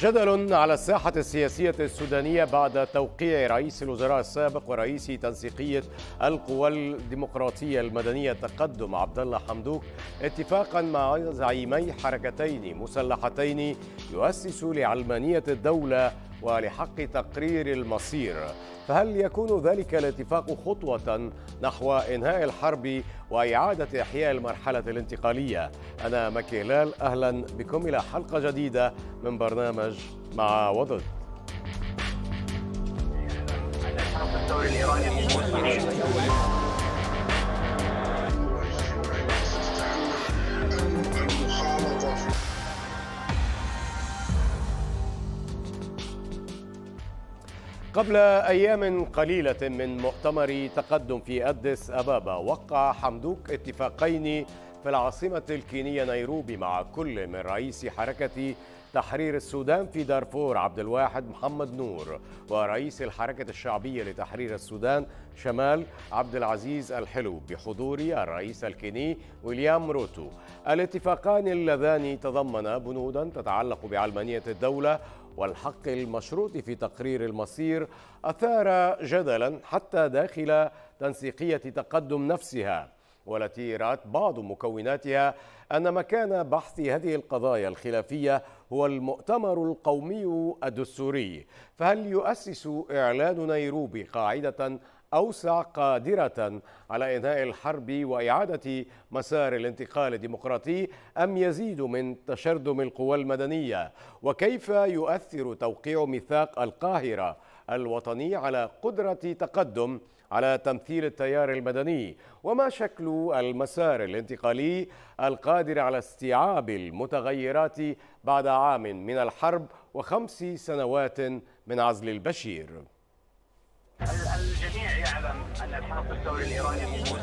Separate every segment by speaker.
Speaker 1: جدل على الساحة السياسية السودانية بعد توقيع رئيس الوزراء السابق ورئيس تنسيقية القوى الديمقراطية المدنية تقدم عبد الله حمدوك اتفاقا مع زعيمي حركتين مسلحتين يؤسس لعلمانية الدولة ولحق تقرير المصير فهل يكون ذلك الاتفاق خطوة نحو إنهاء الحرب وإعادة إحياء المرحلة الانتقالية أنا مكي هلال أهلا بكم إلى حلقة جديدة من برنامج مع وضد الدوري الإيراني قبل أيام قليلة من مؤتمر تقدم في أديس أبابا وقع حمدوك اتفاقين في العاصمة الكينية نيروبي مع كل من رئيس حركة تحرير السودان في دارفور عبد الواحد محمد نور ورئيس الحركة الشعبية لتحرير السودان شمال عبد العزيز الحلو بحضور الرئيس الكيني ويليام روتو الاتفاقان اللذان تضمنا بنودا تتعلق بعلمانية الدولة والحق المشروط في تقرير المصير أثار جدلا حتى داخل تنسيقية تقدم نفسها والتي رأت بعض مكوناتها أن مكان بحث هذه القضايا الخلافية هو المؤتمر القومي الدستوري فهل يؤسس إعلان نيروبي قاعدة أوسع قادرة على إنهاء الحرب وإعادة مسار الانتقال الديمقراطي أم يزيد من تشرذم القوى المدنية وكيف يؤثر توقيع ميثاق القاهرة الوطني على قدرة تقدم على تمثيل التيار المدني وما شكل المسار الانتقالي القادر على استيعاب المتغيرات بعد عام من الحرب وخمس سنوات من عزل البشير
Speaker 2: الجميع يعلم أن الحرب الثوري الإيراني موجود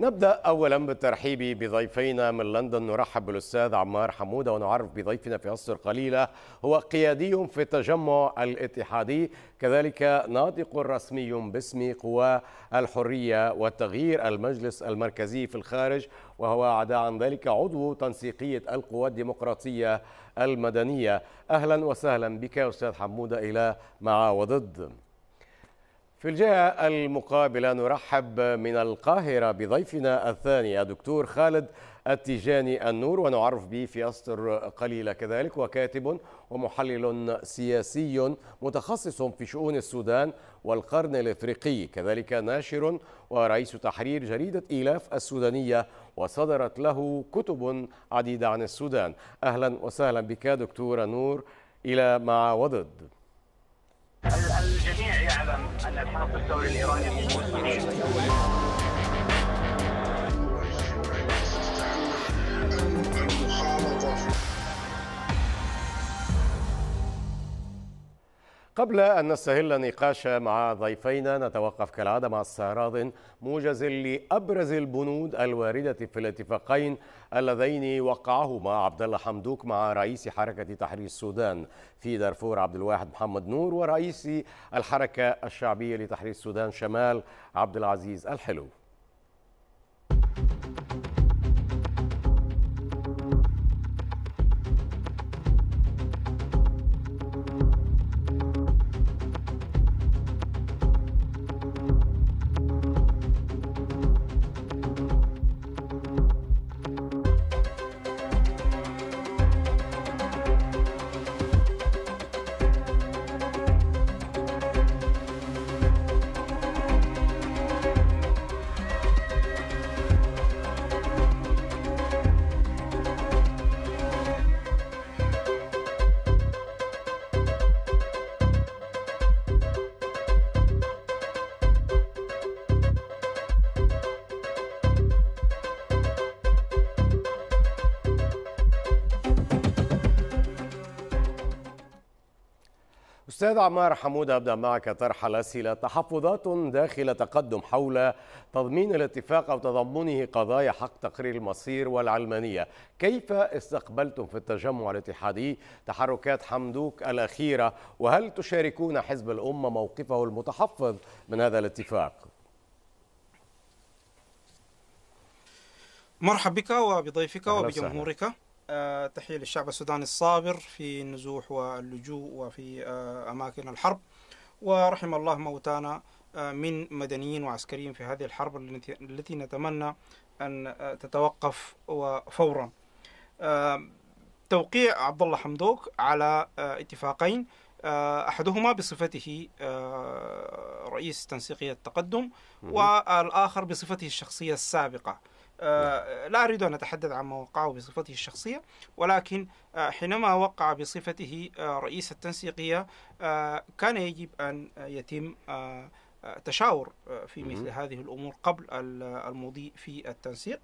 Speaker 1: نبدأ أولا بالترحيب بضيفينا من لندن نرحب بالأستاذ عمار حمودة ونعرف بضيفنا في أسر قليلة هو قيادي في التجمع الاتحادي كذلك ناطق رسمي باسم قوى الحرية والتغيير المجلس المركزي في الخارج وهو عدا عن ذلك عضو تنسيقية القوى الديمقراطية المدنية أهلا وسهلا بك أستاذ حمودة إلى مع وضد في الجهة المقابلة نرحب من القاهرة بضيفنا الثاني الدكتور خالد التيجاني النور ونعرف به في أسطر قليلة كذلك وكاتب ومحلل سياسي متخصص في شؤون السودان والقرن الإفريقي كذلك ناشر ورئيس تحرير جريدة إيلاف السودانية وصدرت له كتب عديدة عن السودان أهلا وسهلا بك دكتور نور إلى مع وضد
Speaker 2: الجميع يعلم ان الحرب الثوري الايراني موجود
Speaker 1: قبل أن نستهل نقاش مع ضيفينا نتوقف كالعادة مع استعراض موجز لأبرز البنود الواردة في الاتفاقين اللذين وقعهما عبد الله حمدوك مع رئيس حركة تحرير السودان في دارفور عبد الواحد محمد نور ورئيس الحركة الشعبية لتحرير السودان شمال عبد العزيز الحلو استاذ عمار حمود ابدا معك طرح الاسئله تحفظات داخل تقدم حول تضمين الاتفاق او تضمنه قضايا حق تقرير المصير والعلمانيه، كيف استقبلتم في التجمع الاتحادي تحركات حمدوك الاخيره وهل تشاركون حزب الامه موقفه المتحفظ من هذا الاتفاق؟
Speaker 3: مرحبا بك وبضيفك وبجمهورك آه، تحية للشعب السوداني الصابر في النزوح واللجوء وفي آه، أماكن الحرب ورحم الله موتانا آه، من مدنيين وعسكريين في هذه الحرب التي نتمنى أن تتوقف فورا توقيع عبد الله حمدوك على اتفاقين احدهما بصفته رئيس تنسيقيه التقدم والاخر بصفته الشخصيه السابقه آه، لا أريد أن أتحدث عما وقعه بصفته الشخصية ولكن آه، حينما وقع بصفته آه، رئيس التنسيقية كان يجب أن يتم تشاور في مثل هذه الأمور قبل المضي في التنسيق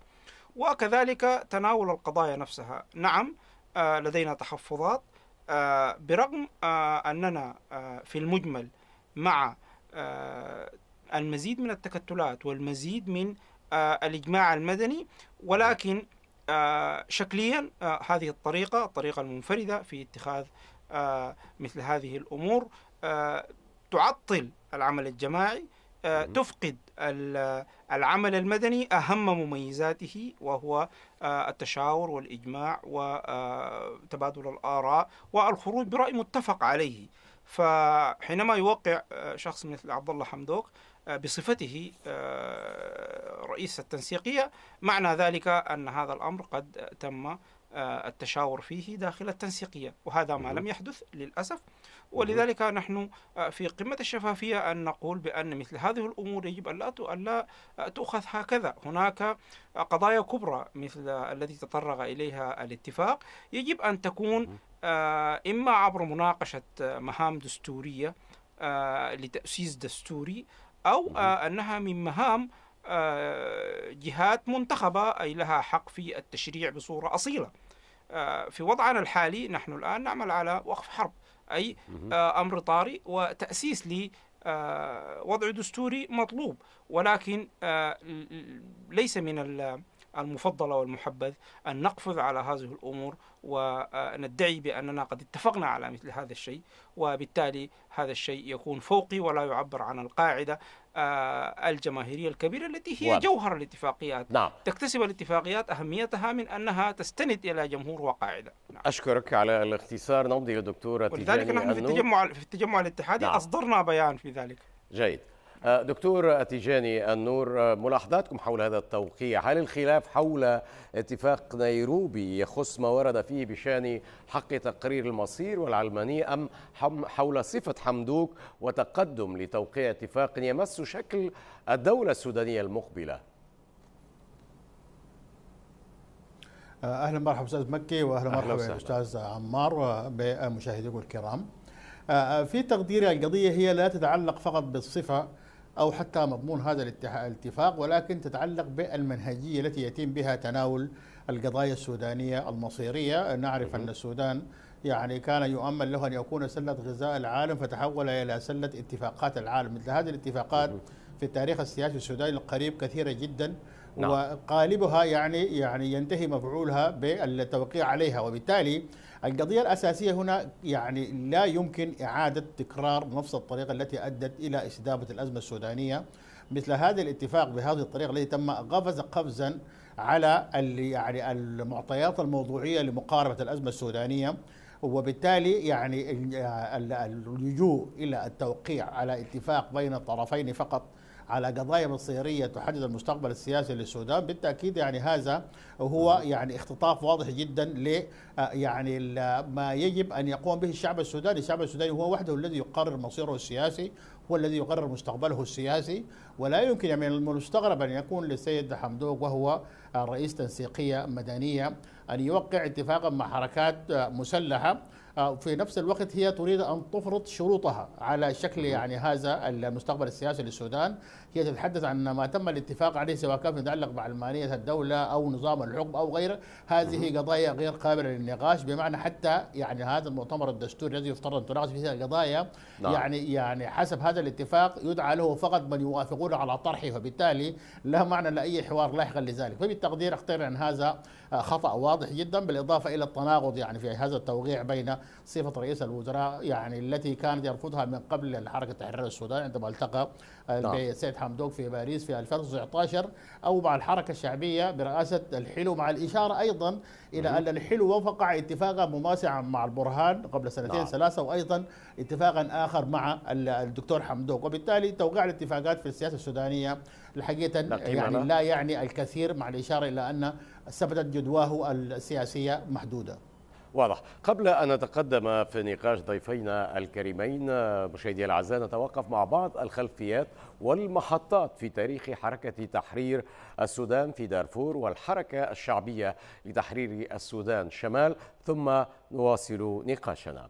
Speaker 3: وكذلك تناول القضايا نفسها نعم لدينا تحفظات برغم أننا في المجمل مع المزيد من التكتلات والمزيد من آه، الإجماع المدني ولكن آه، شكليا آه، هذه الطريقة الطريقة المنفردة في اتخاذ مثل هذه الأمور تعطل العمل الجماعي تفقد العمل المدني أهم مميزاته وهو التشاور والإجماع وتبادل الآراء والخروج برأي متفق عليه فحينما يوقع شخص مثل عبد الله حمدوك آه، بصفته آه، رئيس التنسيقية معنى ذلك أن هذا الأمر قد تم آه، التشاور فيه داخل التنسيقية وهذا ما لم يحدث للأسف ولذلك نحن في قمة الشفافية أن نقول بأن مثل هذه الأمور يجب أن لا تؤخذ هكذا هناك قضايا كبرى مثل التي تطرق إليها الاتفاق يجب أن تكون إما عبر مناقشة مهام دستورية لتأسيس دستوري أو آه، نعم. أنها من مهام آه، جهات منتخبة أي لها حق في التشريع بصورة أصيلة آه، في وضعنا الحالي نحن الآن نعمل على وقف حرب أي أمر طارئ وتأسيس لي وضع دستوري مطلوب ولكن ليس من المفضلة والمحبذ أن نقفز على هذه الأمور وندعي بأننا قد اتفقنا على مثل هذا الشيء وبالتالي هذا الشيء يكون فوقي ولا يعبر عن القاعدة آه، الجماهيرية الكبيرة التي هي جوهر الاتفاقيات نعم. تكتسب الاتفاقيات أهميتها من أنها تستند إلى جمهور وقاعدة
Speaker 1: نعم. أشكرك على الاختصار نمضي يا دكتورة ولذلك نحن في التجمع,
Speaker 3: في التجمع الاتحادي نعم. أصدرنا بيان في ذلك
Speaker 1: جيد آه، دكتور تيجاني النور آه، ملاحظاتكم حول هذا التوقيع هل الخلاف حول اتفاق نيروبي يخص ما ورد فيه بشان حق تقرير المصير والعلمانية أم حول صفة حمدوك وتقدم لتوقيع اتفاق يمس شكل الدولة السودانية المقبلة
Speaker 2: آه، اهلا مرحبا استاذ مكي واهلا مرحبا استاذ عمار بمشاهديكم الكرام في تقديري القضية هي لا تتعلق فقط بالصفة أو حتى مضمون هذا الاتفاق ولكن تتعلق بالمنهجية التي يتم بها تناول القضايا السودانية المصيرية نعرف أن السودان يعني كان يؤمل له أن يكون سلة غذاء العالم فتحول إلى سلة اتفاقات العالم مثل هذه الاتفاقات في التاريخ السياسي السوداني القريب كثيرة جدا نعم. وقالبها يعني يعني ينتهي مفعولها بالتوقيع عليها وبالتالي القضية الأساسية هنا يعني لا يمكن إعادة تكرار نفس الطريقة التي أدت إلى استدامة الأزمة السودانية مثل هذا الاتفاق بهذه الطريقة التي تم قفز قفزا على يعني المعطيات الموضوعية لمقاربة الأزمة السودانية وبالتالي يعني اللجوء إلى التوقيع على اتفاق بين الطرفين فقط على قضايا مصيريه تحدد المستقبل السياسي للسودان بالتاكيد يعني هذا هو يعني اختطاف واضح جدا ل آه، يعني آه، ما يجب ان يقوم به الشعب السوداني، الشعب السوداني هو وحده الذي يقرر مصيره السياسي هو الذي يقرر مستقبله السياسي ولا يمكن من المستغرب ان يكون للسيد حمدوق وهو آه، رئيس تنسيقيه مدنيه ان يوقع اتفاقا مع حركات مسلحه في نفس الوقت هي تريد ان تفرض شروطها على شكل يعني هذا المستقبل السياسي للسودان هي تتحدث عن ما تم الاتفاق عليه سواء كان يتعلق بعلمانية الدولة أو نظام الحكم أو غيره هذه قضايا غير قابلة للنقاش بمعنى حتى يعني هذا المؤتمر الدستوري الذي يفترض أن تناقش فيه قضايا نعم. يعني يعني حسب هذا الاتفاق يدعى له فقط من يوافقون على طرحه فبالتالي لا معنى لأي حوار لاحقا لذلك فبالتقدير أختار أن هذا خطأ واضح جدا بالإضافة إلى التناقض يعني في هذا التوقيع بين صفة رئيس الوزراء يعني التي كانت يرفضها من قبل الحركة التحرير السودان عندما التقى نعم. السيد حمدوك في باريس في 2019 أو مع الحركة الشعبية برئاسة الحلو مع الإشارة أيضا إلى أن الحلو وقع اتفاقا مماسعا مع البرهان قبل سنتين نعم. ثلاثة وأيضا اتفاقا آخر مع الدكتور حمدوك وبالتالي توقيع الاتفاقات في السياسة السودانية الحقيقة يعني لا يعني الكثير مع الإشارة إلى أن ثبتت جدواه السياسية محدودة
Speaker 1: واضح قبل أن نتقدم في نقاش ضيفينا الكريمين مشاهدي الأعزاء نتوقف مع بعض الخلفيات والمحطات في تاريخ حركة تحرير السودان في دارفور والحركة الشعبية لتحرير السودان شمال ثم نواصل نقاشنا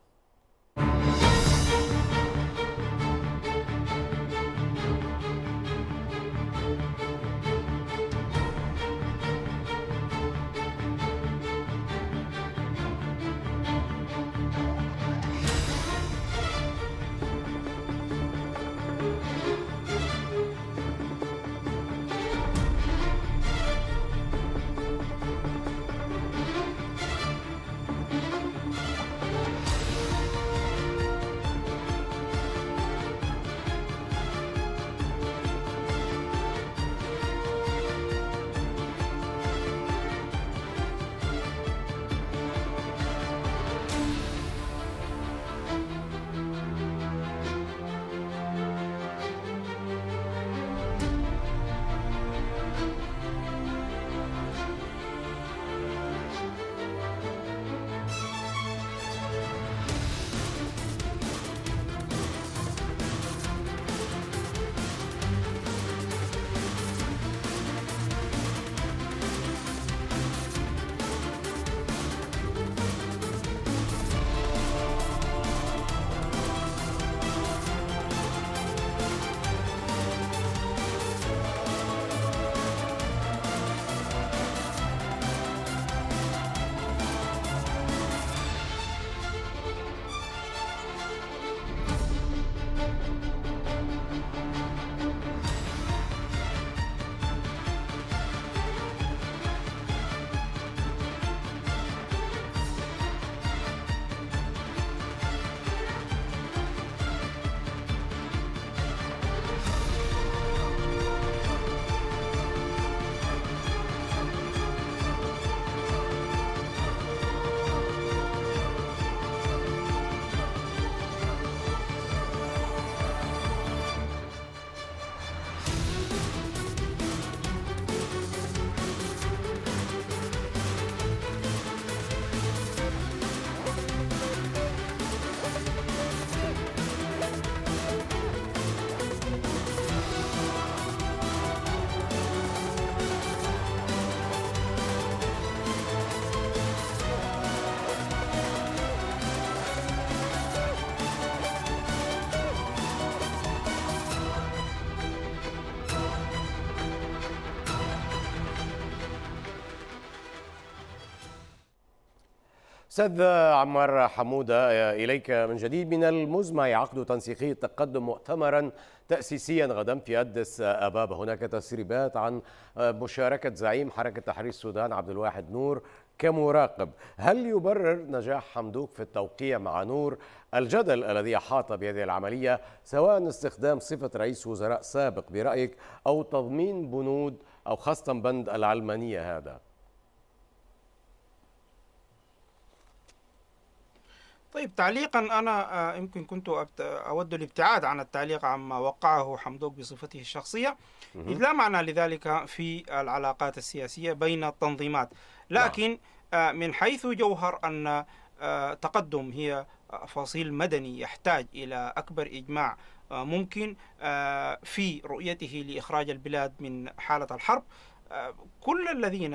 Speaker 1: أستاذ عمار حمودة إليك من جديد من المزمع عقد تنسيقي التقدم مؤتمرا تأسيسيا غدا في أدس أبابا هناك تسريبات عن مشاركة زعيم حركة تحرير السودان عبد الواحد نور كمراقب هل يبرر نجاح حمدوك في التوقيع مع نور الجدل الذي أحاط بهذه العملية سواء استخدام صفة رئيس وزراء سابق برأيك أو تضمين بنود أو خاصة بند العلمانية هذا
Speaker 3: طيب تعليقا انا آه، يمكن كنت اود الابتعاد عن التعليق عما وقعه حمدوك بصفته الشخصيه اذ لا معنى لذلك في العلاقات السياسيه بين التنظيمات نعم. لكن آه، من حيث جوهر ان آه، تقدم هي فصيل مدني يحتاج الى اكبر اجماع ممكن في رؤيته لاخراج البلاد من حاله الحرب كل الذين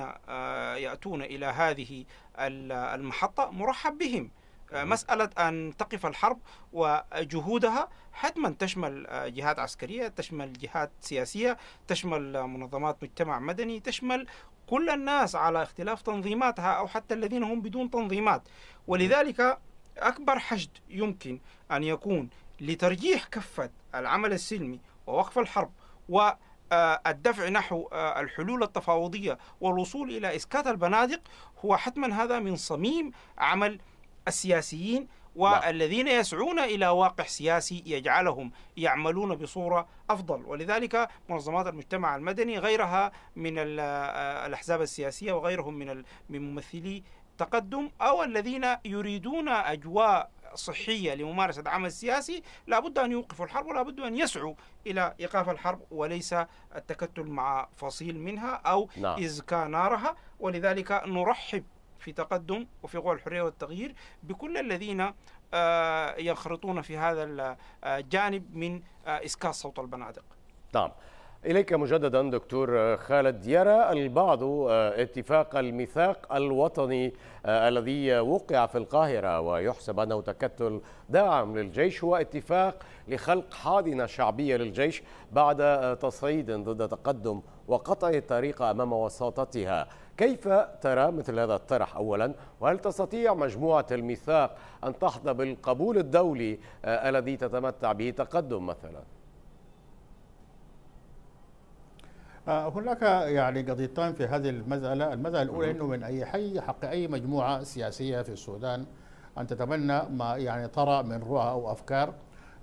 Speaker 3: ياتون الى هذه المحطه مرحب بهم مسألة أن تقف الحرب وجهودها حتما تشمل آه، جهات عسكرية تشمل جهات سياسية تشمل آه، منظمات مجتمع مدني تشمل كل الناس على اختلاف تنظيماتها أو حتى الذين هم بدون تنظيمات ولذلك أكبر حشد يمكن أن يكون لترجيح كفة العمل السلمي ووقف الحرب والدفع آه، نحو الحلول التفاوضيه والوصول الى اسكات البنادق هو حتما هذا من صميم عمل السياسيين والذين يسعون الى واقع سياسي يجعلهم يعملون بصوره افضل ولذلك منظمات المجتمع المدني غيرها من آه، الاحزاب السياسيه وغيرهم من من ممثلي تقدم او الذين يريدون اجواء صحيه لممارسه العمل السياسي لابد ان يوقفوا الحرب ولابد ان يسعوا الى ايقاف الحرب وليس التكتل مع فصيل منها او نعم. ازكى نارها ولذلك نرحب في تقدم وفي قوى الحرية والتغيير بكل الذين آه، ينخرطون في هذا الجانب آه، من آه، إسكات صوت البنادق
Speaker 1: نعم إليك مجددا دكتور خالد يرى البعض اتفاق الميثاق الوطني الذي وقع في القاهرة ويحسب أنه تكتل داعم للجيش هو اتفاق لخلق حاضنة شعبية للجيش بعد تصعيد ضد تقدم وقطع الطريق أمام وساطتها كيف ترى مثل هذا الطرح أولا وهل تستطيع مجموعة الميثاق أن تحظى بالقبول الدولي آه، الذي تتمتع به تقدم مثلا
Speaker 2: آه، هناك يعني قضيتان في هذه المسألة المسألة الأولى أنه من أي حي حق أي مجموعة سياسية في السودان أن تتبنى ما يعني ترى من رؤى أو أفكار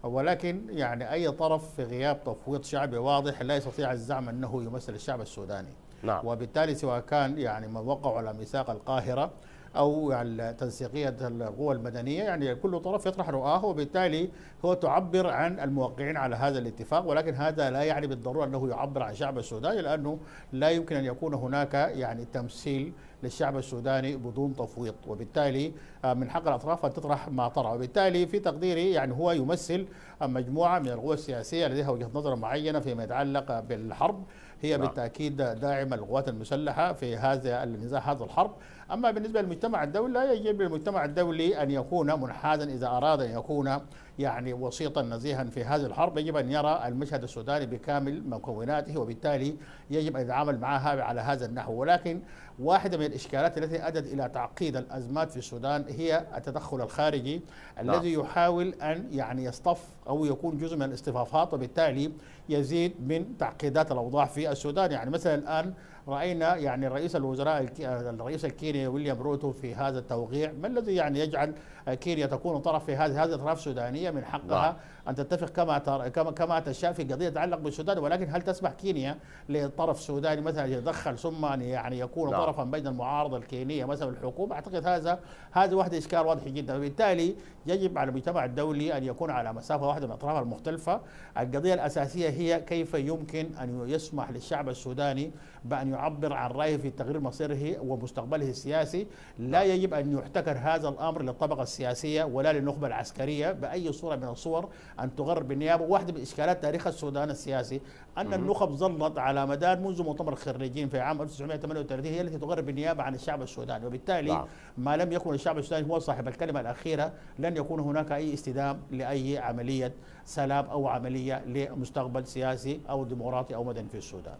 Speaker 2: ولكن يعني أي طرف في غياب تفويض شعبي واضح لا يستطيع الزعم أنه يمثل الشعب السوداني نعم. وبالتالي سواء كان يعني من وقعوا على ميثاق القاهرة أو يعني تنسيقية القوى المدنية يعني كل طرف يطرح رؤاه وبالتالي هو تعبر عن الموقعين على هذا الاتفاق ولكن هذا لا يعني بالضرورة أنه يعبر عن الشعب السوداني لأنه لا يمكن أن يكون هناك يعني تمثيل للشعب السوداني بدون تفويض وبالتالي آه، من حق الأطراف أن تطرح ما طرح وبالتالي في تقديري يعني هو يمثل مجموعة من القوى السياسية لديها وجهة نظر معينة فيما يتعلق بالحرب هي نعم. بالتأكيد داعمة للقوات المسلحة في هذا النزاع هذا الحرب أما بالنسبة للمجتمع الدولي لا يجب للمجتمع الدولي أن يكون منحازا إذا أراد أن يكون يعني وسيطا نزيها في هذه الحرب يجب أن يرى المشهد السوداني بكامل مكوناته وبالتالي يجب أن يتعامل معها على هذا النحو ولكن واحدة من الإشكالات التي أدت إلى تعقيد الأزمات في السودان هي التدخل الخارجي لا. نعم. الذي يحاول أن يعني يصطف أو يكون جزء من الاصطفافات وبالتالي يزيد من تعقيدات الأوضاع في السودان يعني مثلا الآن رأينا يعني رئيس الوزراء الرئيس الكي... الصيني ويليام روتو في هذا التوقيع ما الذي يعني يجعل كيريا تكون طرف في هذه هذه اطراف سودانيه من حقها نعم. ان تتفق كما كما كما تشاء في قضيه تتعلق بالسودان ولكن هل تسمح كينيا لطرف سوداني مثلا يتدخل ثم يعني يكون لا. نعم. طرفا بين المعارضه الكينيه مثلا الحكومه اعتقد هذا هذا واحد اشكال واضح جدا وبالتالي يجب على المجتمع الدولي ان يكون على مسافه واحده من الاطراف المختلفه القضيه الاساسيه هي كيف يمكن ان يسمح للشعب السوداني بان يعبر عن رايه في تغيير مصيره ومستقبله السياسي لا نعم. يجب ان يحتكر هذا الامر للطبقه السياسية ولا للنخبة العسكرية بأي صورة من الصور أن تغرب بالنيابة واحدة من إشكالات تاريخ السودان السياسي أن النخب ظلت على مدار منذ مؤتمر الخريجين في عام 1938 هي التي تغرب بالنيابة عن الشعب السوداني وبالتالي نعم. ما لم يكن الشعب السوداني هو صاحب الكلمة الأخيرة لن يكون هناك أي استدام لأي عملية سلام أو عملية لمستقبل سياسي أو ديمقراطي أو مدني في السودان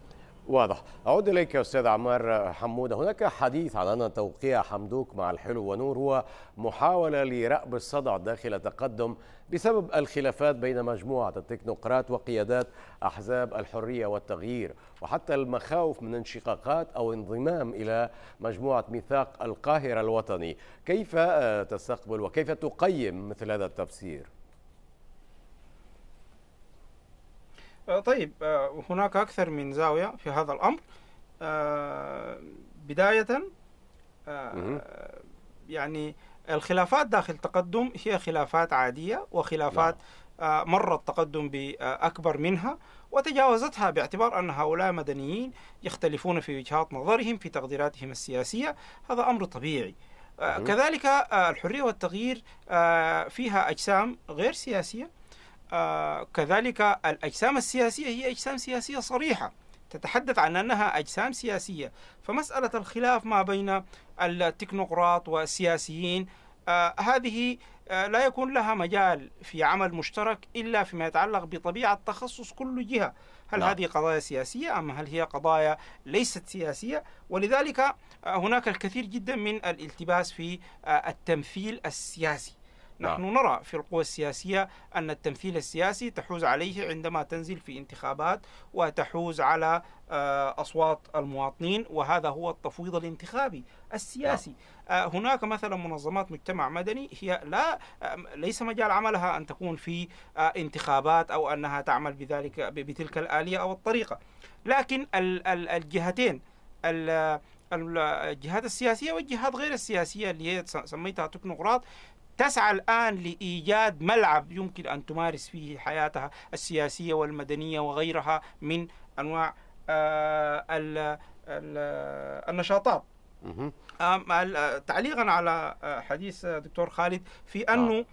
Speaker 1: واضح أعود إليك يا أستاذ عمار حمودة هناك حديث عن أن توقيع حمدوك مع الحلو ونور هو محاولة لرأب الصدع داخل تقدم بسبب الخلافات بين مجموعة التكنوقراط وقيادات أحزاب الحرية والتغيير وحتى المخاوف من انشقاقات أو انضمام إلى مجموعة ميثاق القاهرة الوطني كيف تستقبل وكيف تقيم مثل هذا التفسير؟
Speaker 3: آه، طيب آه، هناك أكثر من زاوية في هذا الأمر آه، بداية يعني الخلافات داخل تقدم هي خلافات عادية وخلافات نعم. مر التقدم بأكبر منها وتجاوزتها باعتبار أن هؤلاء مدنيين يختلفون في وجهات نظرهم في تقديراتهم السياسية هذا أمر طبيعي كذلك الحرية والتغيير فيها أجسام غير سياسية كذلك الأجسام السياسية هي أجسام سياسية صريحة تتحدث عن أنها أجسام سياسية فمسألة الخلاف ما بين التكنوقراط والسياسيين آه، هذه آه، لا يكون لها مجال في عمل مشترك إلا فيما يتعلق بطبيعة تخصص كل جهة هل لا. نعم. هذه قضايا سياسية أم هل هي قضايا ليست سياسية ولذلك آه، هناك الكثير جدا من الالتباس في التمثيل السياسي نعم. نحن نرى في القوى السياسية أن التمثيل السياسي تحوز عليه عندما تنزل في انتخابات وتحوز على آه، أصوات المواطنين وهذا هو التفويض الانتخابي السياسي نعم. آه، هناك مثلا منظمات مجتمع مدني هي لا آه، ليس مجال عملها أن تكون في انتخابات أو أنها تعمل بذلك بتلك الآلية أو الطريقة لكن الجهتين الجهات السياسية والجهات غير السياسية اللي هي سميتها تكنوقراط تسعى الآن لإيجاد ملعب يمكن أن تمارس فيه حياتها السياسية والمدنية وغيرها من أنواع آه، ال ال النشاطات تعليقا على آه، حديث آه، دكتور خالد في نعم. أنه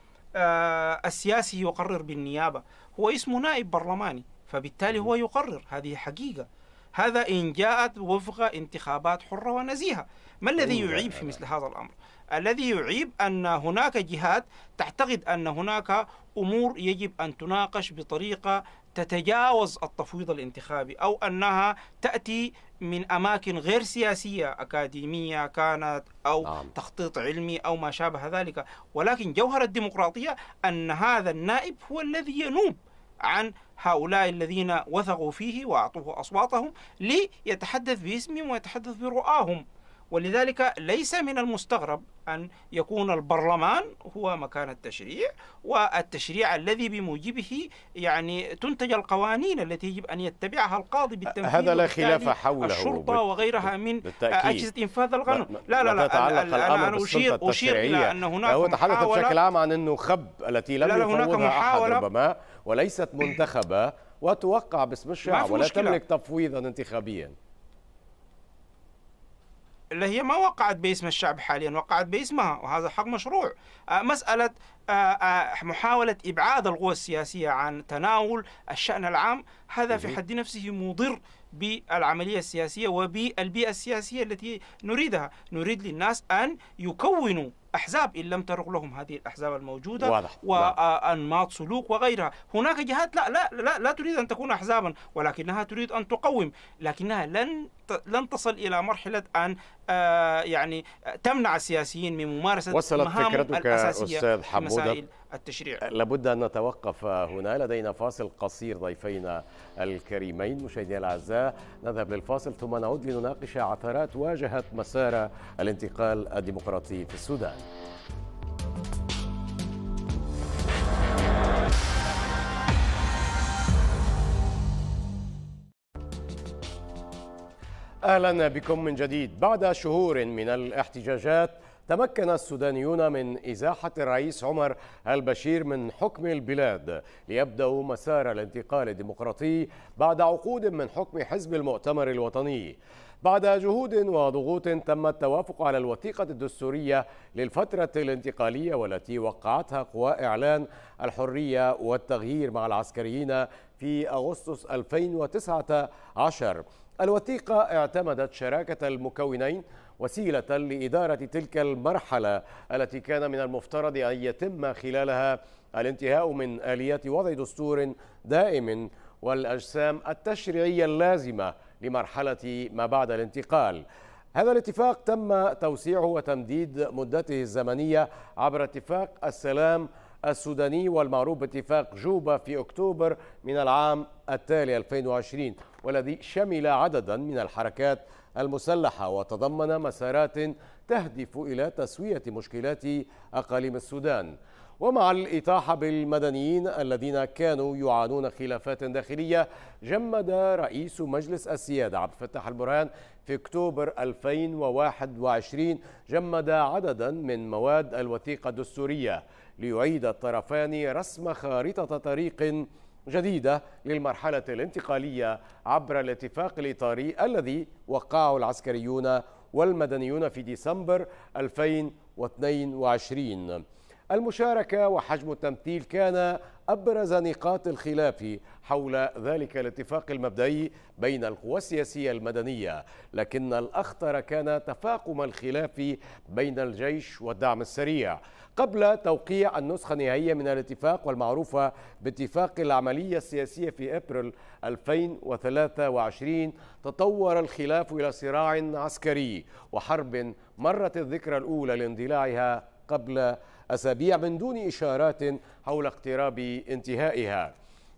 Speaker 3: السياسي يقرر بالنيابة هو اسمه نائب برلماني فبالتالي هو يقرر هذه حقيقة هذا إن جاءت وفق انتخابات حرة ونزيهة ما الذي يعيب في مثل هذا الأمر الذي يعيب أن هناك جهات تعتقد أن هناك أمور يجب أن تناقش بطريقة تتجاوز التفويض الانتخابي أو أنها تأتي من أماكن غير سياسية أكاديمية كانت أو نعم. تخطيط علمي أو ما شابه ذلك ولكن جوهر الديمقراطية أن هذا النائب هو الذي ينوب عن هؤلاء الذين وثقوا فيه وأعطوه أصواتهم ليتحدث باسمهم ويتحدث برؤاهم ولذلك ليس من المستغرب أن يكون البرلمان هو مكان التشريع والتشريع الذي بموجبه يعني تنتج القوانين التي يجب أن يتبعها القاضي بالتنفيذ هذا لا خلاف حوله الشرطة بت... وغيرها من بالتأكيد. أجهزة إنفاذ القانون لا لا لا تتعلق الأمر أنا أشير, أشير إلى أن هناك يعني هو تحدث بشكل عام
Speaker 1: عن النخب التي لم لا لا هناك محاولة أحد ربما وليست منتخبة وتوقع باسم الشعب ولا تملك تفويضا انتخابيا
Speaker 3: اللي هي ما وقعت باسم الشعب حاليا وقعت باسمها وهذا حق مشروع آه، مسألة آه، آه، محاولة إبعاد القوى السياسية عن تناول الشأن العام هذا في حد نفسه مضر بالعملية السياسية وبالبيئة السياسية التي نريدها نريد للناس أن يكونوا احزاب ان لم ترغ لهم هذه الاحزاب الموجوده واضح وانماط سلوك وغيرها، هناك جهات لا لا لا, لا تريد ان تكون احزابا ولكنها تريد ان تقوم، لكنها لن لن تصل الى مرحله ان آه، يعني تمنع السياسيين من ممارسه وصلت فكرتك الأساسية استاذ حموده التشريع
Speaker 1: لابد أن نتوقف هنا لدينا فاصل قصير ضيفينا الكريمين مشاهدينا الأعزاء نذهب للفاصل ثم نعود لنناقش عثرات واجهت مسار الانتقال الديمقراطي في السودان اهلا بكم من جديد بعد شهور من الاحتجاجات تمكن السودانيون من إزاحة الرئيس عمر البشير من حكم البلاد ليبدأوا مسار الانتقال الديمقراطي بعد عقود من حكم حزب المؤتمر الوطني بعد جهود وضغوط تم التوافق على الوثيقة الدستورية للفترة الانتقالية والتي وقعتها قوى إعلان الحرية والتغيير مع العسكريين في أغسطس 2019 الوثيقة اعتمدت شراكة المكونين وسيلة لإدارة تلك المرحلة التي كان من المفترض أن يتم خلالها الانتهاء من آليات وضع دستور دائم والأجسام التشريعية اللازمة لمرحلة ما بعد الانتقال هذا الاتفاق تم توسيعه وتمديد مدته الزمنية عبر اتفاق السلام السوداني والمعروف باتفاق جوبا في أكتوبر من العام التالي 2020 والذي شمل عددا من الحركات المسلحة وتضمن مسارات تهدف إلى تسوية مشكلات أقاليم السودان ومع الإطاحة بالمدنيين الذين كانوا يعانون خلافات داخلية جمد رئيس مجلس السيادة عبد الفتاح البرهان في أكتوبر 2021 جمد عددا من مواد الوثيقة الدستورية ليعيد الطرفان رسم خارطة طريق جديدة للمرحلة الانتقالية عبر الاتفاق الإطاري الذي وقعه العسكريون والمدنيون في ديسمبر 2022 المشاركة وحجم التمثيل كان أبرز نقاط الخلاف حول ذلك الاتفاق المبدئي بين القوى السياسية المدنية لكن الأخطر كان تفاقم الخلاف بين الجيش والدعم السريع قبل توقيع النسخة النهائية من الاتفاق والمعروفة باتفاق العملية السياسية في أبريل 2023 تطور الخلاف إلى صراع عسكري وحرب مرت الذكرى الأولى لاندلاعها قبل أسابيع من دون إشارات حول اقتراب انتهائها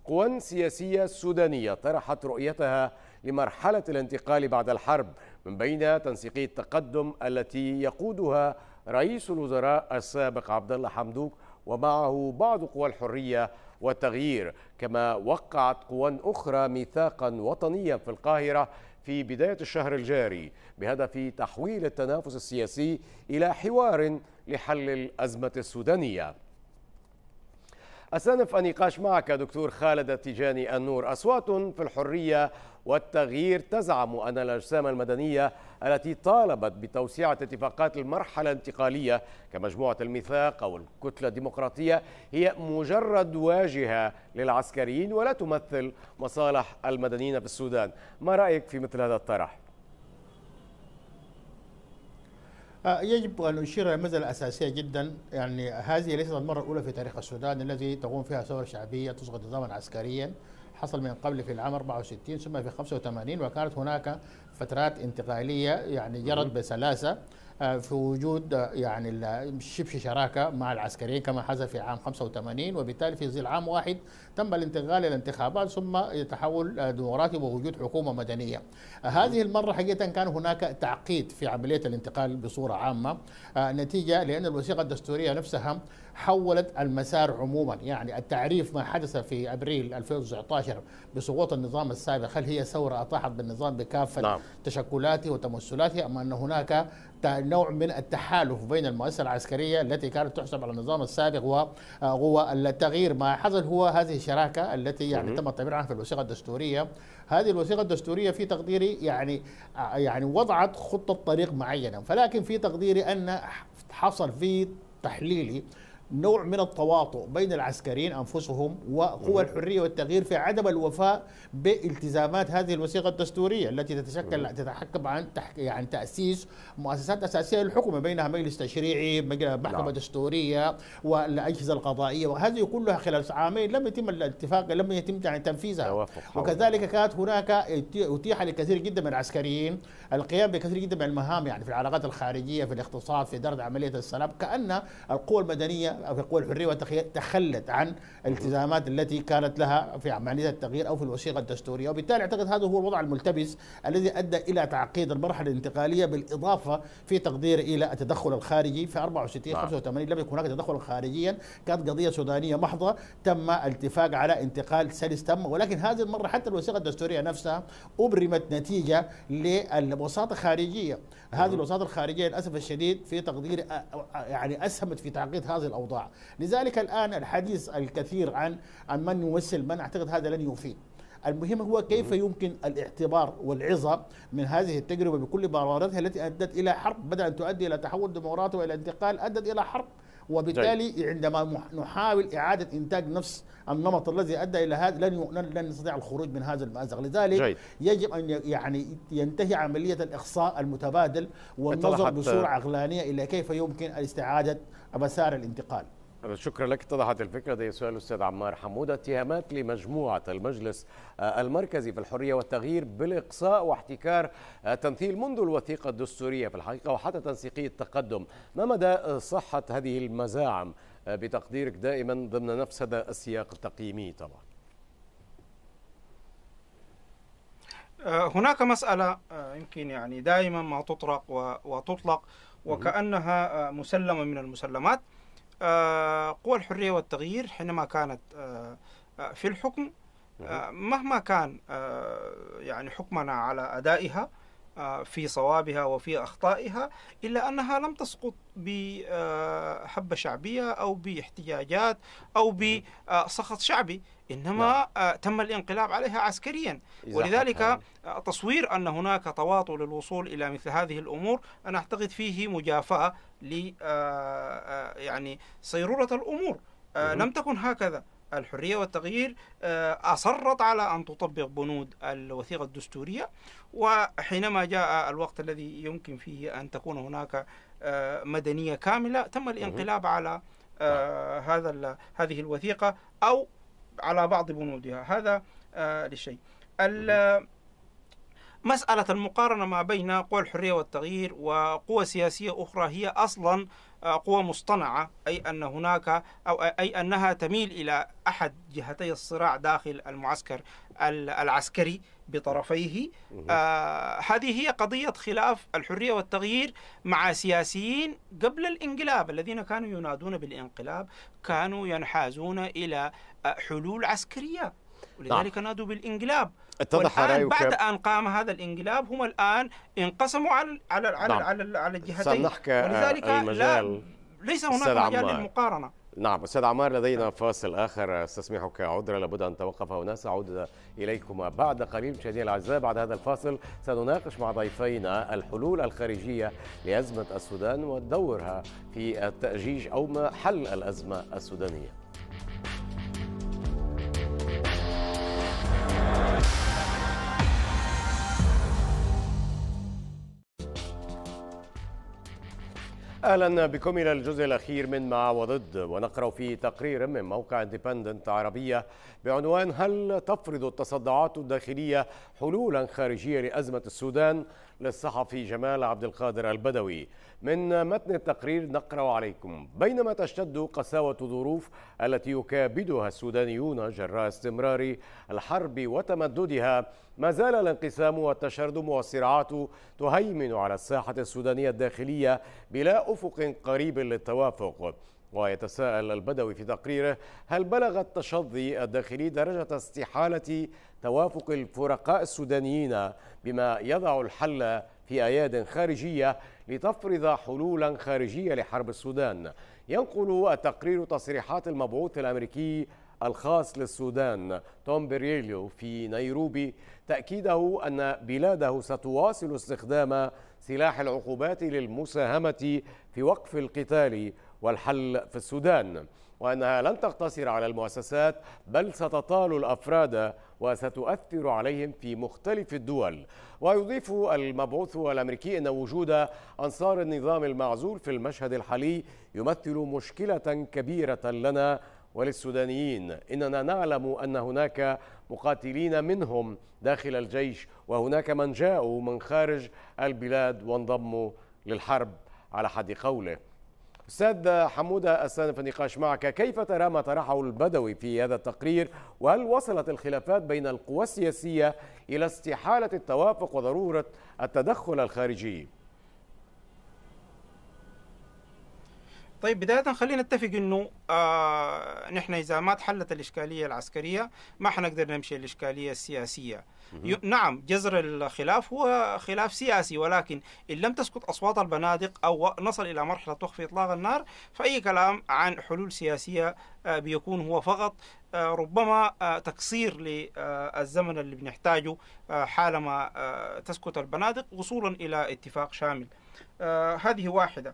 Speaker 1: قوى سياسية سودانية طرحت رؤيتها لمرحلة الانتقال بعد الحرب من بين تنسيقي التقدم التي يقودها رئيس الوزراء السابق عبد الله حمدوك ومعه بعض قوى الحرية والتغيير كما وقعت قوى أخرى ميثاقا وطنيا في القاهرة في بداية الشهر الجاري بهدف تحويل التنافس السياسي إلى حوار لحل الأزمة السودانية أستأنف النقاش معك دكتور خالد التجاني النور أصوات في الحرية والتغيير تزعم أن الأجسام المدنية التي طالبت بتوسيع اتفاقات المرحلة الانتقالية كمجموعة الميثاق أو الكتلة الديمقراطية هي مجرد واجهة للعسكريين ولا تمثل مصالح المدنيين في السودان ما رأيك في مثل هذا الطرح؟
Speaker 2: يجب أن أشير إلى مسألة أساسية جدا يعني هذه ليست المرة الأولى في تاريخ السودان الذي تقوم فيها ثورة شعبية تسقط نظاما عسكريا حصل من قبل في العام 64 ثم في 85 وكانت هناك فترات انتقالية يعني جرت بسلاسة آه، في وجود آه، يعني شبه شراكه مع العسكريين كما حصل في عام 85 وبالتالي في ظل عام واحد تم الانتقال الى انتخابات ثم يتحول آه، ديمقراطي ووجود حكومه مدنيه. هذه المره حقيقه كان هناك تعقيد في عمليه الانتقال بصوره عامه نتيجه لان الوثيقه الدستوريه نفسها حولت المسار عموما يعني التعريف ما حدث في ابريل 2019 بسقوط النظام السابق هل هي ثوره اطاحت بالنظام بكافه نعم. تشكلاته وتمثلاته ام ان هناك نوع من التحالف بين المؤسسه العسكريه التي كانت تحسب على النظام السابق آه، التغيير ما حصل هو هذه الشراكه التي يعني تم التعبير عنها في الوثيقه الدستوريه هذه الوثيقه الدستوريه في تقديري يعني آه، يعني وضعت خطه طريق معينه ولكن في تقديري ان حصل في تحليلي نوع من التواطؤ بين العسكريين انفسهم وقوى الحريه والتغيير في عدم الوفاء بالتزامات هذه الوثيقه الدستوريه التي تتشكل تتحكم عن يعني تاسيس مؤسسات اساسيه للحكومه بينها مجلس تشريعي، نعم. محكمه نعم. دستوريه والاجهزه القضائيه وهذه كلها خلال عامين لم يتم الاتفاق لم يتم يعني تنفيذها وكذلك كانت هناك اتيح لكثير جدا من العسكريين القيام بكثير جدا من المهام يعني في العلاقات الخارجيه في الاقتصاد في درد عمليه السلام كان القوى المدنيه او في القوى الحريه والتخيل تخلت عن الالتزامات التي كانت لها في عمليه التغيير او في الوثيقه الدستوريه وبالتالي اعتقد هذا هو الوضع الملتبس الذي ادى الى تعقيد المرحله الانتقاليه بالاضافه في تقدير الى التدخل الخارجي في 64 85 نعم. لم يكن هناك تدخل خارجيا كانت قضيه سودانيه محضه تم الاتفاق على انتقال سلس تم ولكن هذه المره حتى الوثيقه الدستوريه نفسها ابرمت نتيجه لل وساطه خارجيه هذه الوساطه الخارجيه للاسف الشديد في تقدير يعني اسهمت في تعقيد هذه الاوضاع لذلك الان الحديث الكثير عن عن من يمثل من اعتقد هذا لن يفيد المهم هو كيف يمكن الاعتبار والعظة من هذه التجربة بكل براراتها التي أدت إلى حرب أن تؤدي إلى تحول ديمقراطي وإلى انتقال أدت إلى حرب وبالتالي جاي. عندما نحاول إعادة إنتاج نفس النمط الذي أدى إلى هذا لن لن نستطيع الخروج من هذا المأزق لذلك جاي. يجب أن يعني ينتهي عملية الإقصاء المتبادل والنظر بصورة عقلانية إلى كيف يمكن الاستعادة مسار الانتقال
Speaker 1: شكرا لك اتضحت الفكره ده سؤال الاستاذ عمار حموده اتهامات لمجموعه المجلس آه، المركزي في الحريه والتغيير بالاقصاء واحتكار آه، تمثيل منذ الوثيقه الدستوريه في الحقيقه وحتى تنسيقيه التقدم ما مدى آه، صحه هذه المزاعم بتقديرك دائما ضمن نفس هذا السياق التقييمي طبعا
Speaker 3: هناك مسألة يمكن يعني دائما ما تطرق وتطلق وكأنها مسلمة من المسلمات آه، قوى الحرية والتغيير حينما كانت آه، آه، في الحكم نعم. مهما كان يعني حكمنا على أدائها في صوابها وفي أخطائها إلا أنها لم تسقط بحبة شعبية أو باحتجاجات أو بسخط نعم. شعبي إنما نعم. آه، تم الانقلاب عليها عسكريا ولذلك هذه. نعم. تصوير أن هناك تواطؤ للوصول إلى مثل هذه الأمور أنا أعتقد فيه مجافاة ل آه، آه، يعني صيرورة الأمور مم. لم تكن هكذا الحريه والتغيير اصرت على ان تطبق بنود الوثيقه الدستوريه وحينما جاء الوقت الذي يمكن فيه ان تكون هناك مدنيه كامله تم الانقلاب على نعم. هذا هذه الوثيقه او على بعض بنودها هذا آه، للشيء مسألة المقارنة ما بين قوى الحرية والتغيير وقوى سياسية أخرى هي أصلا قوى مصطنعة أي أن هناك أو أي أنها تميل إلى أحد جهتي الصراع داخل المعسكر العسكري بطرفيه آه هذه هي قضية خلاف الحرية والتغيير مع سياسيين قبل الانقلاب الذين كانوا ينادون بالانقلاب كانوا ينحازون إلى آه، حلول عسكرية نعم. ولذلك نادوا بالانقلاب اتضح رأيك بعد أن قام هذا الانقلاب هم الآن انقسموا على على على نعم. على, الجهتين آه، ولذلك لا ليس هناك مجال للمقارنة
Speaker 1: نعم استاذ عمار لدينا نعم. فاصل اخر استسمحك عذرا لابد ان توقف هنا ساعود اليكما بعد قليل مشاهدينا الاعزاء بعد هذا الفاصل سنناقش مع ضيفينا الحلول الخارجيه لازمه السودان ودورها في التاجيج او ما حل الازمه السودانيه اهلا بكم الى الجزء الاخير من مع وضد ونقرا في تقرير من موقع اندبندنت عربيه بعنوان هل تفرض التصدعات الداخلية حلولا خارجية لأزمة السودان للصحفي جمال عبد القادر البدوي من متن التقرير نقرأ عليكم بينما تشتد قساوة الظروف التي يكابدها السودانيون جراء استمرار الحرب وتمددها ما زال الانقسام والتشرذم والصراعات تهيمن على الساحة السودانية الداخلية بلا أفق قريب للتوافق ويتساءل البدوي في تقريره هل بلغ التشظي الداخلي درجة استحالة توافق الفرقاء السودانيين بما يضع الحل في أياد خارجية لتفرض حلولا خارجية لحرب السودان ينقل التقرير تصريحات المبعوث الأمريكي الخاص للسودان توم بيريليو في نيروبي تأكيده أن بلاده ستواصل استخدام سلاح العقوبات للمساهمة في وقف القتال والحل في السودان وأنها لن تقتصر على المؤسسات بل ستطال الأفراد وستؤثر عليهم في مختلف الدول ويضيف المبعوث الأمريكي أن وجود أنصار النظام المعزول في المشهد الحالي يمثل مشكلة كبيرة لنا وللسودانيين إننا نعلم أن هناك مقاتلين منهم داخل الجيش وهناك من جاءوا من خارج البلاد وانضموا للحرب على حد قوله أستاذ حمودة في النقاش معك كيف ترى ما طرحه البدوي في هذا التقرير وهل وصلت الخلافات بين القوى السياسية إلى استحالة التوافق وضرورة التدخل الخارجي؟
Speaker 3: طيب بداية خلينا نتفق انه آه نحن اذا ما تحلت الاشكالية العسكرية ما حنقدر نمشي الاشكالية السياسية نعم جذر الخلاف هو خلاف سياسي ولكن ان لم تسكت اصوات البنادق او نصل الى مرحلة وقف اطلاق النار فاي كلام عن حلول سياسية آه بيكون هو فقط آه ربما آه تقصير للزمن آه، اللي بنحتاجه آه، حالما آه، تسكت البنادق وصولا الى اتفاق شامل هذه واحدة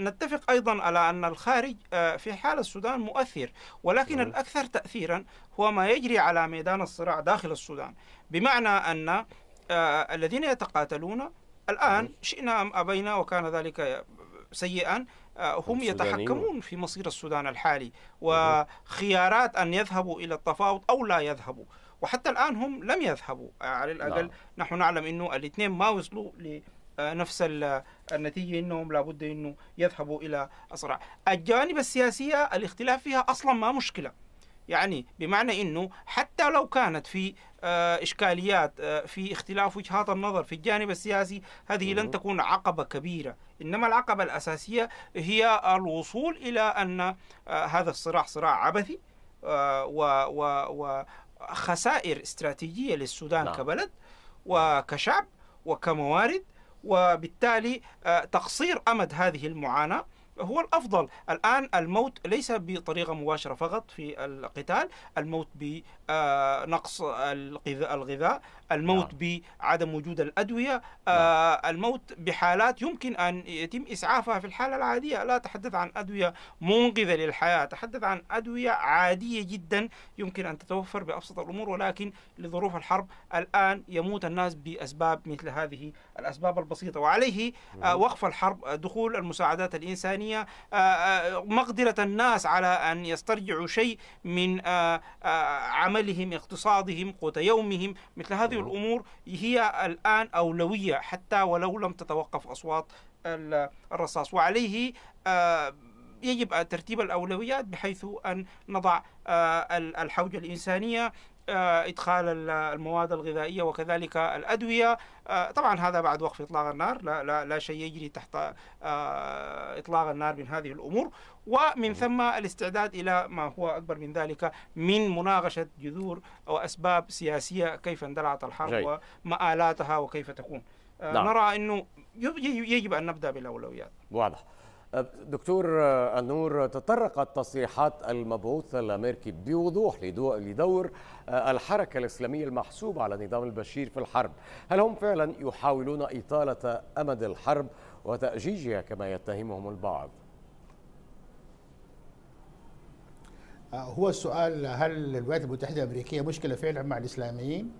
Speaker 3: نتفق أيضا على أن الخارج آه، في حال السودان مؤثر ولكن نعم. الأكثر تأثيرا هو ما يجري على ميدان الصراع داخل السودان بمعنى أن آه، الذين يتقاتلون الآن نعم. شئنا أم أبينا وكان ذلك سيئا آه، هم يتحكمون في مصير السودان الحالي وخيارات أن يذهبوا إلى التفاوض أو لا يذهبوا وحتى الآن هم لم يذهبوا على الأقل نعم. نحن نعلم أنه الاثنين ما وصلوا ل آه، نفس النتيجه انهم لابد انه يذهبوا الى اسرع الجوانب السياسيه الاختلاف فيها اصلا ما مشكله. يعني بمعنى انه حتى لو كانت في آه، اشكاليات آه، في اختلاف وجهات النظر في الجانب السياسي هذه لن تكون عقبه كبيره، انما العقبه الاساسيه هي الوصول الى ان هذا الصراع صراع عبثي و و وخسائر استراتيجيه للسودان لا. نعم. كبلد نعم. وكشعب وكموارد وبالتالي آه، تقصير امد هذه المعاناه هو الافضل الان الموت ليس بطريقه مباشره فقط في القتال الموت بنقص الغذاء الموت نعم. بعدم وجود الأدوية آه نعم. الموت بحالات يمكن أن يتم إسعافها في الحالة العادية لا أتحدث عن أدوية منقذة للحياة أتحدث عن أدوية عادية جدا يمكن أن تتوفر بأبسط الأمور ولكن لظروف الحرب الآن يموت الناس بأسباب مثل هذه الأسباب البسيطة وعليه آه نعم. وقف الحرب آه، دخول المساعدات الإنسانية آه،, آه مقدرة الناس على أن يسترجعوا شيء من آه، عملهم اقتصادهم قوت يومهم مثل هذه هذه الامور هي الان اولويه حتى ولو لم تتوقف اصوات الرصاص وعليه آه، يجب ترتيب الاولويات بحيث ان نضع آه، الحوجه الانسانيه آه، ادخال المواد الغذائيه وكذلك الادويه آه، طبعا هذا بعد وقف اطلاق النار لا لا, لا شيء يجري تحت آه، اطلاق النار من هذه الامور ومن ثم الاستعداد الى ما هو اكبر من ذلك من مناقشه جذور واسباب سياسيه كيف اندلعت الحرب ومآلاتها وكيف تكون نعم. نرى انه يجب ان نبدا بالاولويات
Speaker 1: واضح دكتور النور تطرقت تصريحات المبعوث الامريكي بوضوح لدور آه، الحركه الاسلاميه المحسوبه على نظام البشير في الحرب، هل هم فعلا يحاولون اطاله امد الحرب وتاجيجها كما يتهمهم البعض؟
Speaker 2: آه، هو السؤال هل الولايات المتحده الامريكيه مشكله فعلا مع الاسلاميين؟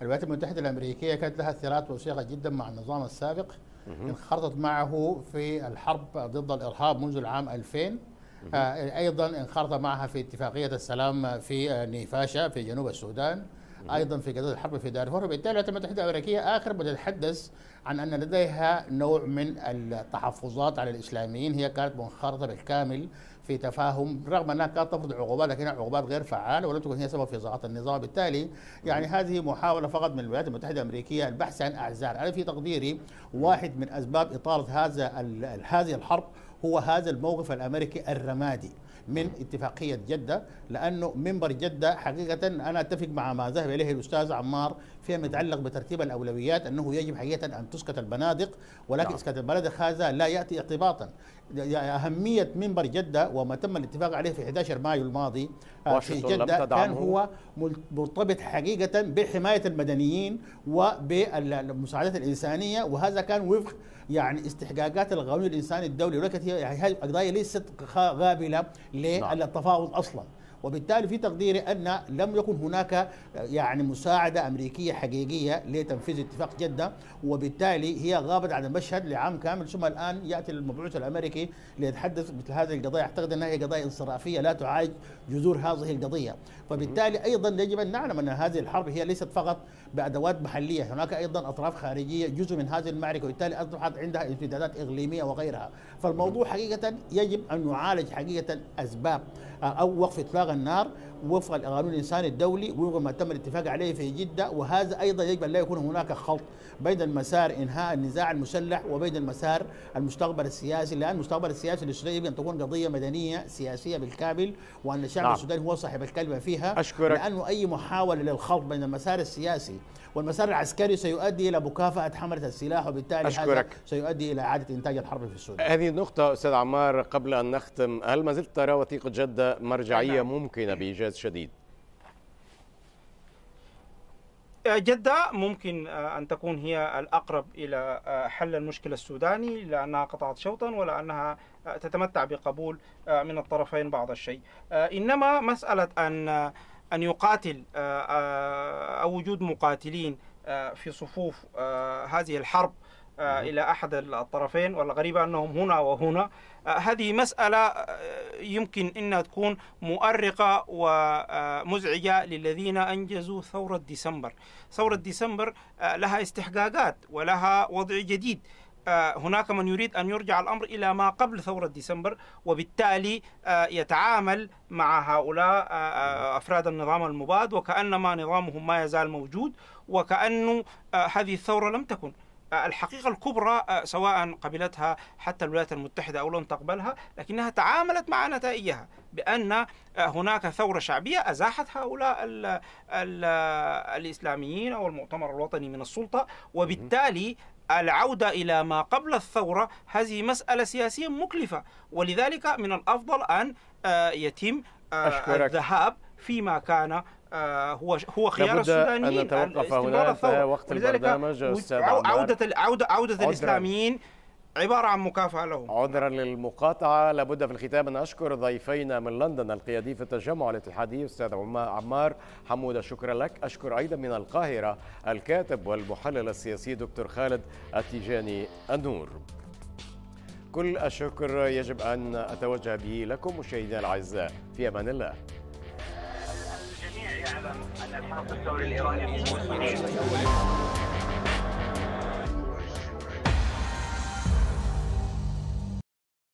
Speaker 2: الولايات المتحده الامريكيه كانت لها ثيرات وثيقه جدا مع النظام السابق انخرطت معه في الحرب ضد الإرهاب منذ العام 2000 آه، أيضا انخرط معها في اتفاقية السلام في آه، نيفاشا في جنوب السودان ايضا في قضيه الحرب في دارفور وبالتالي الولايات المتحده الامريكيه اخر ما تتحدث عن ان لديها نوع من التحفظات على الاسلاميين هي كانت منخرطه بالكامل في تفاهم رغم انها كانت تفرض عقوبات لكنها عقوبات غير فعاله ولم تكن هي سبب في زعاط النظام بالتالي يعني هذه محاوله فقط من الولايات المتحده الامريكيه البحث عن اعذار انا في تقديري واحد من اسباب اطاله هذا هذه الحرب هو هذا الموقف الامريكي الرمادي من اتفاقية جدة لأنه منبر جدة حقيقة أنا أتفق مع ما ذهب إليه الأستاذ عمار فيما يتعلق بترتيب الأولويات أنه يجب حقيقة أن تسكت البنادق ولكن نعم. إسكت البنادق هذا لا يأتي اعتباطا يعني أهمية منبر جدة وما تم الاتفاق عليه في 11 مايو الماضي آه، في جدة كان هو مرتبط حقيقة بحماية المدنيين وبالمساعدات الإنسانية وهذا كان وفق يعني استحقاقات القانون الإنساني الدولي ولكن يعني هذه القضايا ليست قابلة نعم. للتفاوض أصلاً وبالتالي في تقديري أن لم يكن هناك يعني مساعدة أمريكية حقيقية لتنفيذ اتفاق جدة وبالتالي هي غابت عن المشهد لعام كامل ثم الآن يأتي المبعوث الأمريكي ليتحدث مثل هذه القضايا أعتقد أنها هي قضايا انصرافية لا تعالج جذور هذه القضية فبالتالي أيضا يجب أن نعلم أن هذه الحرب هي ليست فقط بأدوات محلية هناك أيضا أطراف خارجية جزء من هذه المعركة وبالتالي أصبحت عندها امتدادات إقليمية وغيرها فالموضوع حقيقة يجب أن نعالج حقيقة أسباب آه، أو وقف إطلاق النار وفق القانون الإنساني الدولي وفق ما تم الاتفاق عليه في جدة وهذا أيضا يجب أن لا يكون هناك خلط بين المسار إنهاء النزاع المسلح وبين المسار المستقبل السياسي لأن المستقبل السياسي للسودان يجب أن تكون قضية مدنية سياسية بالكامل وأن الشعب نعم. السوداني هو صاحب الكلمة فيها أشكرك. لأنه أي محاولة للخلط بين المسار السياسي والمسار العسكري سيؤدي الى مكافاه حمله السلاح وبالتالي أشكرك. هذا سيؤدي الى اعاده انتاج الحرب في السودان
Speaker 1: هذه النقطه استاذ عمار قبل ان نختم هل ما زلت ترى وثيقه جده مرجعيه نعم. ممكنه بايجاز شديد
Speaker 3: جدة ممكن آه، أن تكون هي الأقرب إلى آه، حل المشكلة السوداني لأنها قطعت شوطا ولأنها آه، تتمتع بقبول من الطرفين بعض الشيء إنما مسألة أن أن يقاتل آه، آه، أو وجود مقاتلين آه، في صفوف هذه الحرب نعم. إلى أحد الطرفين والغريب أنهم هنا وهنا هذه مسألة يمكن أن تكون مؤرقة ومزعجة للذين أنجزوا ثورة ديسمبر ثورة ديسمبر لها استحقاقات ولها وضع جديد آه، هناك من يريد أن يرجع الأمر إلى ما قبل ثورة ديسمبر وبالتالي آه، يتعامل مع هؤلاء آه، أفراد النظام المباد وكأنما نظامهم ما يزال موجود وكأن هذه الثورة لم تكن الحقيقة الكبرى سواء قبلتها حتى الولايات المتحدة أو لم تقبلها لكنها تعاملت مع نتائجها بأن هناك ثورة شعبية أزاحت هؤلاء الـ الـ الإسلاميين أو المؤتمر الوطني من السلطة وبالتالي العودة إلى ما قبل الثورة هذه مسألة سياسية مكلفة ولذلك من الأفضل أن آه، يتم آه، أشكرك. الذهاب فيما كان آه، هو هو خيار السودانيين أن نتوقف هنا وقت البرنامج عودة عودة عودة الإسلاميين عبارة عن مكافأة لهم عذرا للمقاطعة لابد
Speaker 1: في الختام أن أشكر ضيفينا من لندن القيادي في التجمع الاتحادي أستاذ عمار حمودة شكرا لك أشكر أيضا من القاهرة الكاتب والمحلل السياسي دكتور خالد التيجاني النور كل الشكر يجب أن أتوجه به لكم مشاهدينا الأعزاء في أمان الله
Speaker 2: الجميع يعلم أن الحرب الثوري الإيراني